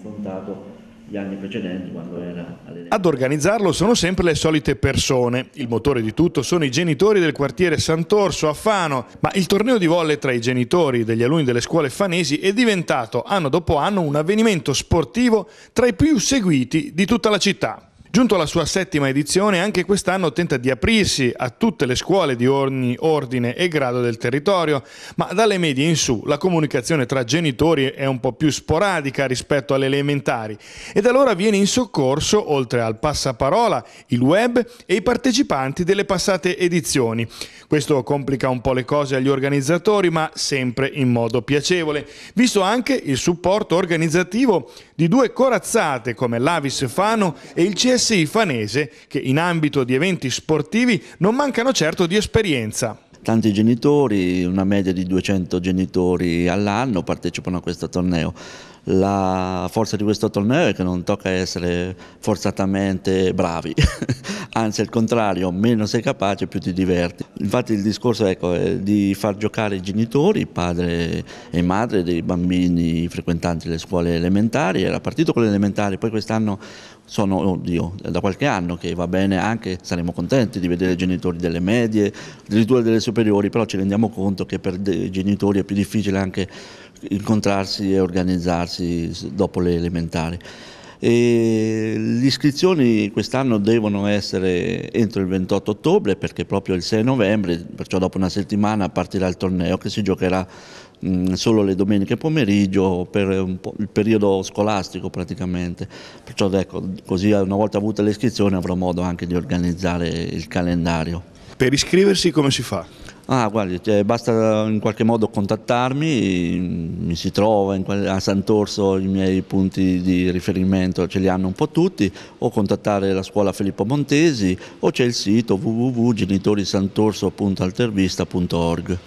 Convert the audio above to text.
confrontato gli anni precedenti quando era all'elenco. Ad organizzarlo sono sempre le solite persone. Il motore di tutto sono i genitori del quartiere Sant'Orso a Fano, ma il torneo di volle tra i genitori degli alunni delle scuole fanesi è diventato anno dopo anno un avvenimento sportivo tra i più seguiti di tutta la città. Giunto alla sua settima edizione, anche quest'anno tenta di aprirsi a tutte le scuole di ogni ordine e grado del territorio, ma dalle medie in su la comunicazione tra genitori è un po' più sporadica rispetto alle elementari ed allora viene in soccorso, oltre al passaparola, il web e i partecipanti delle passate edizioni. Questo complica un po' le cose agli organizzatori, ma sempre in modo piacevole, visto anche il supporto organizzativo di due corazzate come l'Avis Fano e il CSI Fanese che in ambito di eventi sportivi non mancano certo di esperienza tanti genitori, una media di 200 genitori all'anno partecipano a questo torneo. La forza di questo torneo è che non tocca essere forzatamente bravi, anzi al contrario, meno sei capace più ti diverti. Infatti il discorso ecco, è di far giocare i genitori, padre e madre dei bambini frequentanti le scuole elementari, era partito con le elementari, poi quest'anno sono, oddio, da qualche anno che va bene anche, saremo contenti di vedere i genitori delle medie, addirittura delle superiori superiori, però ci rendiamo conto che per i genitori è più difficile anche incontrarsi e organizzarsi dopo le elementari. E le iscrizioni quest'anno devono essere entro il 28 ottobre perché proprio il 6 novembre, perciò dopo una settimana partirà il torneo che si giocherà solo le domeniche pomeriggio per po il periodo scolastico praticamente. Perciò ecco, così una volta avuta l'iscrizione avrò modo anche di organizzare il calendario. Per iscriversi come si fa? Ah, guardi, cioè, basta in qualche modo contattarmi, mi si trova quale, a Sant'Orso i miei punti di riferimento, ce li hanno un po' tutti, o contattare la scuola Filippo Montesi o c'è il sito www.genitorisantorso.altervista.org.